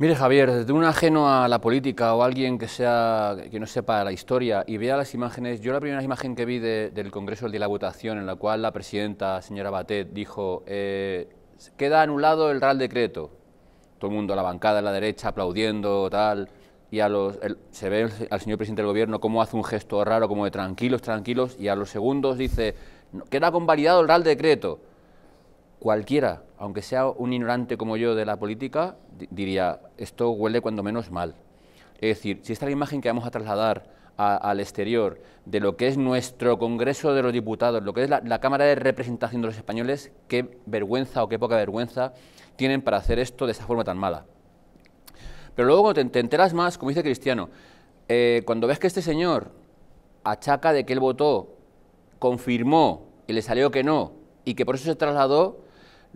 Mire Javier, desde un ajeno a la política o alguien que, sea, que no sepa la historia y vea las imágenes, yo la primera imagen que vi del Congreso, el de la votación, en la cual la presidenta, señora Batet, dijo eh, queda anulado el Real Decreto. Todo el mundo a la bancada, de la derecha, aplaudiendo, tal, y a los, se ve al señor presidente del gobierno cómo hace un gesto raro, como de tranquilos, tranquilos, y a los segundos dice queda convalidado el Real Decreto. Cualquiera aunque sea un ignorante como yo de la política, diría, esto huele cuando menos mal. Es decir, si esta es la imagen que vamos a trasladar al exterior de lo que es nuestro Congreso de los Diputados, lo que es la, Cámara de Representación de los Españoles, qué vergüenza o qué poca vergüenza tienen para hacer esto de esa forma tan mala. Pero luego cuando te, enteras más, como dice Cristiano, eh, cuando ves que este señor achaca de que él votó, confirmó y le salió que no, y que por eso se trasladó,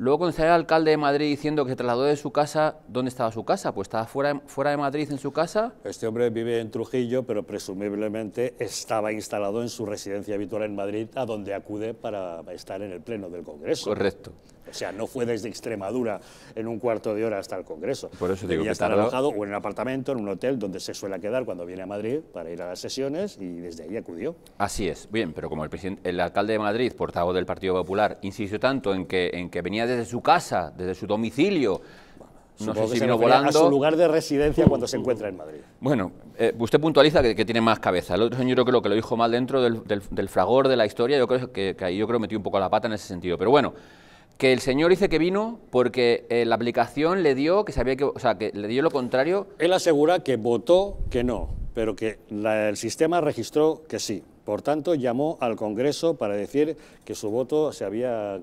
Luego cuando el alcalde de Madrid diciendo que se trasladó de su casa, ¿dónde estaba su casa? Pues estaba fuera, fuera de Madrid en su casa. Este hombre vive en Trujillo, pero presumiblemente estaba instalado en su residencia habitual en Madrid, a donde acude para estar en el Pleno del Congreso. Correcto. O sea, no fue desde Extremadura en un cuarto de hora hasta el Congreso. Por eso digo que estar alojado o en un apartamento, en un hotel, donde se suele quedar cuando viene a Madrid para ir a las sesiones y desde ahí acudió. Así es. Bien, pero como el, el alcalde de Madrid, portavoz del Partido Popular, insistió tanto en que, en que venía desde su casa, desde su domicilio. No sé si vino volando. A su lugar de residencia cuando se encuentra en Madrid. Bueno, eh, usted puntualiza que, tiene más cabeza. El otro señor, creo que lo dijo mal dentro del, fragor de la historia. Yo creo que, ahí yo creo metió un poco la pata en ese sentido. Pero bueno, que el señor dice que vino porque eh, la aplicación le dio que sabía que, o sea, que le dio lo contrario. Él asegura que votó que no, pero que el sistema registró que sí. Por tanto, llamó al Congreso para decir que su voto se había